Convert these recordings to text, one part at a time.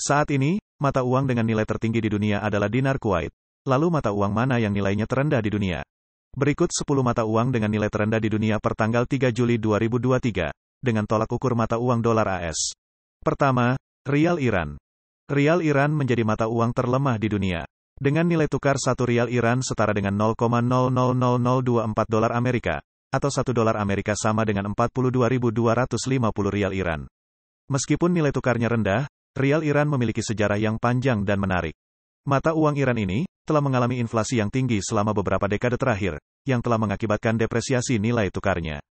Saat ini, mata uang dengan nilai tertinggi di dunia adalah dinar Kuwait. Lalu mata uang mana yang nilainya terendah di dunia? Berikut 10 mata uang dengan nilai terendah di dunia per tanggal 3 Juli 2023, dengan tolak ukur mata uang dolar AS. Pertama, Rial Iran. Rial Iran menjadi mata uang terlemah di dunia. Dengan nilai tukar 1 rial Iran setara dengan 0,000024 dolar Amerika, atau 1 dolar Amerika sama dengan 42.250 rial Iran. Meskipun nilai tukarnya rendah, Rial Iran memiliki sejarah yang panjang dan menarik. Mata uang Iran ini telah mengalami inflasi yang tinggi selama beberapa dekade terakhir, yang telah mengakibatkan depresiasi nilai tukarnya.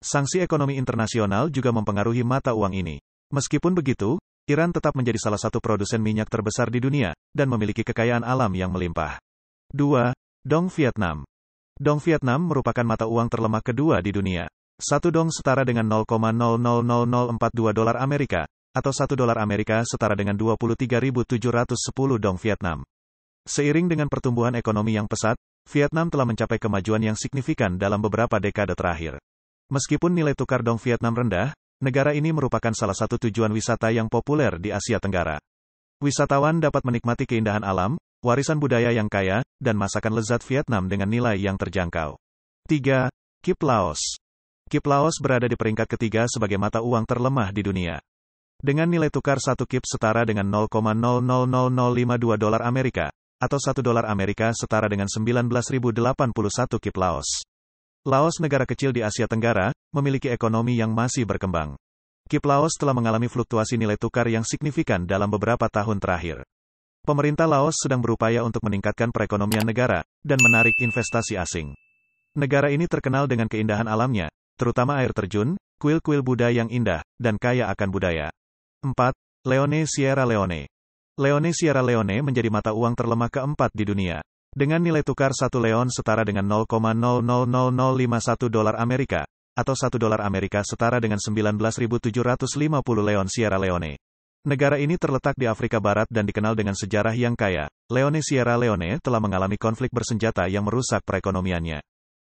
Sanksi ekonomi internasional juga mempengaruhi mata uang ini. Meskipun begitu, Iran tetap menjadi salah satu produsen minyak terbesar di dunia dan memiliki kekayaan alam yang melimpah. 2. Dong Vietnam. Dong Vietnam merupakan mata uang terlemah kedua di dunia. Satu dong setara dengan 0,000042 dolar Amerika, atau 1 dolar Amerika setara dengan 23.710 dong Vietnam. Seiring dengan pertumbuhan ekonomi yang pesat, Vietnam telah mencapai kemajuan yang signifikan dalam beberapa dekade terakhir. Meskipun nilai tukar dong Vietnam rendah, negara ini merupakan salah satu tujuan wisata yang populer di Asia Tenggara. Wisatawan dapat menikmati keindahan alam, warisan budaya yang kaya, dan masakan lezat Vietnam dengan nilai yang terjangkau. 3. Kip Laos Kip Laos berada di peringkat ketiga sebagai mata uang terlemah di dunia. Dengan nilai tukar 1 kip setara dengan 0,000052 dolar Amerika, atau 1 dolar Amerika setara dengan 19.081 kip Laos. Laos negara kecil di Asia Tenggara, memiliki ekonomi yang masih berkembang. Kip Laos telah mengalami fluktuasi nilai tukar yang signifikan dalam beberapa tahun terakhir. Pemerintah Laos sedang berupaya untuk meningkatkan perekonomian negara, dan menarik investasi asing. Negara ini terkenal dengan keindahan alamnya, terutama air terjun, kuil-kuil Buddha yang indah, dan kaya akan budaya. 4. Leone Sierra Leone Leone Sierra Leone menjadi mata uang terlemah keempat di dunia. Dengan nilai tukar 1 leon setara dengan 0,000051 dolar Amerika, atau 1 dolar Amerika setara dengan 19.750 leon Sierra Leone. Negara ini terletak di Afrika Barat dan dikenal dengan sejarah yang kaya. Leone Sierra Leone telah mengalami konflik bersenjata yang merusak perekonomiannya.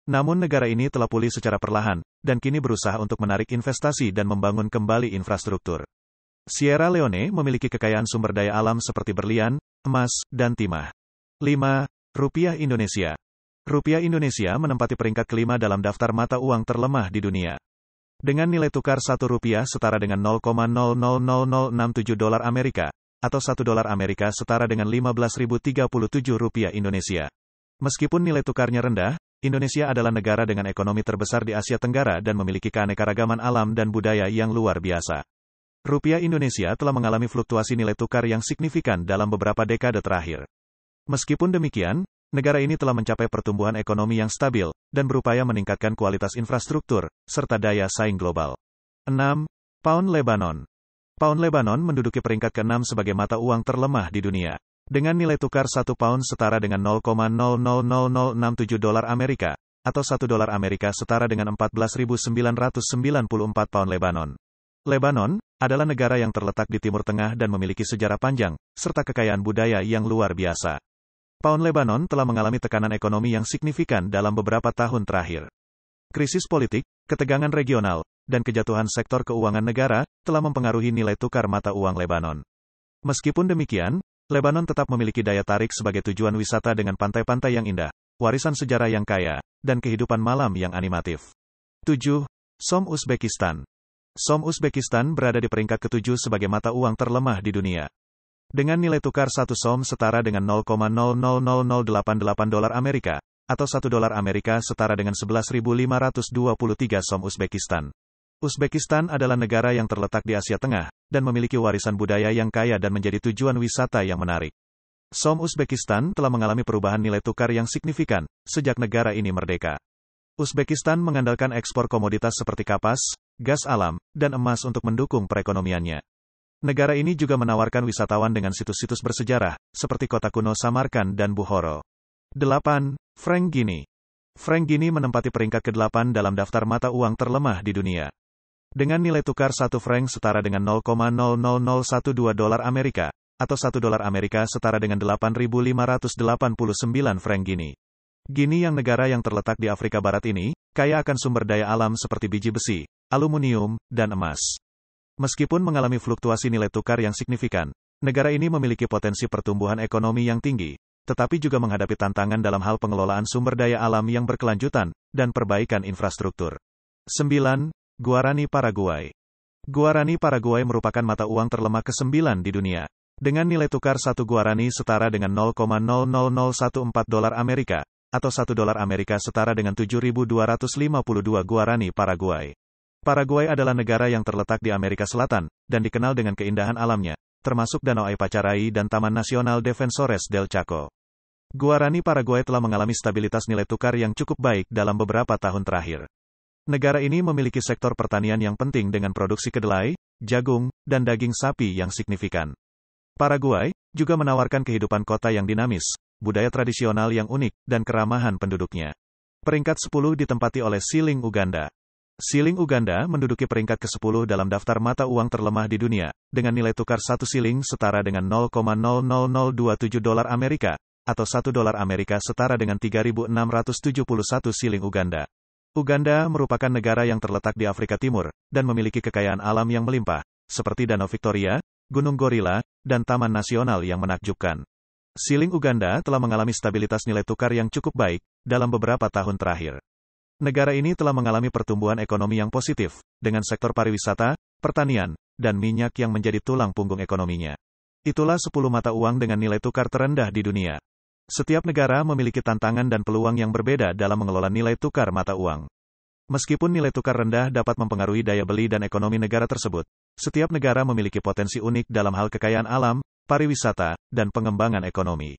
Namun negara ini telah pulih secara perlahan, dan kini berusaha untuk menarik investasi dan membangun kembali infrastruktur. Sierra Leone memiliki kekayaan sumber daya alam seperti berlian, emas, dan timah. 5. Rupiah Indonesia. Rupiah Indonesia menempati peringkat kelima dalam daftar mata uang terlemah di dunia. Dengan nilai tukar 1 rupiah setara dengan 0,000067 dolar Amerika, atau 1 dolar Amerika setara dengan 15.037 rupiah Indonesia. Meskipun nilai tukarnya rendah, Indonesia adalah negara dengan ekonomi terbesar di Asia Tenggara dan memiliki keanekaragaman alam dan budaya yang luar biasa. Rupiah Indonesia telah mengalami fluktuasi nilai tukar yang signifikan dalam beberapa dekade terakhir. Meskipun demikian, negara ini telah mencapai pertumbuhan ekonomi yang stabil dan berupaya meningkatkan kualitas infrastruktur serta daya saing global. 6. Pound Lebanon. Pound Lebanon menduduki peringkat ke-6 sebagai mata uang terlemah di dunia. Dengan nilai tukar 1 pound setara dengan 0,000067 dolar Amerika, atau 1 dolar Amerika setara dengan 14.994 pound Lebanon. Lebanon adalah negara yang terletak di Timur Tengah dan memiliki sejarah panjang, serta kekayaan budaya yang luar biasa. Pound Lebanon telah mengalami tekanan ekonomi yang signifikan dalam beberapa tahun terakhir. Krisis politik, ketegangan regional, dan kejatuhan sektor keuangan negara telah mempengaruhi nilai tukar mata uang Lebanon. Meskipun demikian, Lebanon tetap memiliki daya tarik sebagai tujuan wisata dengan pantai-pantai yang indah, warisan sejarah yang kaya, dan kehidupan malam yang animatif. 7. Som Uzbekistan Som Uzbekistan berada di peringkat ketujuh sebagai mata uang terlemah di dunia. Dengan nilai tukar satu som setara dengan 0,000088 dolar Amerika, atau 1 dolar Amerika setara dengan 11.523 som Uzbekistan. Uzbekistan adalah negara yang terletak di Asia Tengah, dan memiliki warisan budaya yang kaya dan menjadi tujuan wisata yang menarik. Som Uzbekistan telah mengalami perubahan nilai tukar yang signifikan, sejak negara ini merdeka. Uzbekistan mengandalkan ekspor komoditas seperti kapas, gas alam, dan emas untuk mendukung perekonomiannya. Negara ini juga menawarkan wisatawan dengan situs-situs bersejarah, seperti kota kuno Samarkand dan Buhoro. 8. Frank Gini Frank Gini menempati peringkat ke-8 dalam daftar mata uang terlemah di dunia. Dengan nilai tukar 1 franc setara dengan 0,00012 dolar Amerika, atau 1 dolar Amerika setara dengan 8.589 franc Gini. Gini yang negara yang terletak di Afrika Barat ini, kaya akan sumber daya alam seperti biji besi, aluminium, dan emas. Meskipun mengalami fluktuasi nilai tukar yang signifikan, negara ini memiliki potensi pertumbuhan ekonomi yang tinggi, tetapi juga menghadapi tantangan dalam hal pengelolaan sumber daya alam yang berkelanjutan dan perbaikan infrastruktur. 9. Guarani Paraguay Guarani Paraguay merupakan mata uang terlemah ke-9 di dunia. Dengan nilai tukar satu Guarani setara dengan 0,00014 dolar Amerika, atau 1 dolar Amerika setara dengan 7.252 Guarani Paraguay. Paraguay adalah negara yang terletak di Amerika Selatan, dan dikenal dengan keindahan alamnya, termasuk Danau Aipacarai dan Taman Nasional Defensores del Chaco. Guarani Paraguay telah mengalami stabilitas nilai tukar yang cukup baik dalam beberapa tahun terakhir. Negara ini memiliki sektor pertanian yang penting dengan produksi kedelai, jagung, dan daging sapi yang signifikan. Paraguay juga menawarkan kehidupan kota yang dinamis, budaya tradisional yang unik, dan keramahan penduduknya. Peringkat 10 ditempati oleh Siling Uganda. Siling Uganda menduduki peringkat ke-10 dalam daftar mata uang terlemah di dunia, dengan nilai tukar satu siling setara dengan 0,00027 dolar Amerika, atau 1 dolar Amerika setara dengan 3.671 siling Uganda. Uganda merupakan negara yang terletak di Afrika Timur, dan memiliki kekayaan alam yang melimpah, seperti Danau Victoria, Gunung Gorila, dan Taman Nasional yang menakjubkan. Siling Uganda telah mengalami stabilitas nilai tukar yang cukup baik dalam beberapa tahun terakhir. Negara ini telah mengalami pertumbuhan ekonomi yang positif, dengan sektor pariwisata, pertanian, dan minyak yang menjadi tulang punggung ekonominya. Itulah 10 mata uang dengan nilai tukar terendah di dunia. Setiap negara memiliki tantangan dan peluang yang berbeda dalam mengelola nilai tukar mata uang. Meskipun nilai tukar rendah dapat mempengaruhi daya beli dan ekonomi negara tersebut, setiap negara memiliki potensi unik dalam hal kekayaan alam, pariwisata, dan pengembangan ekonomi.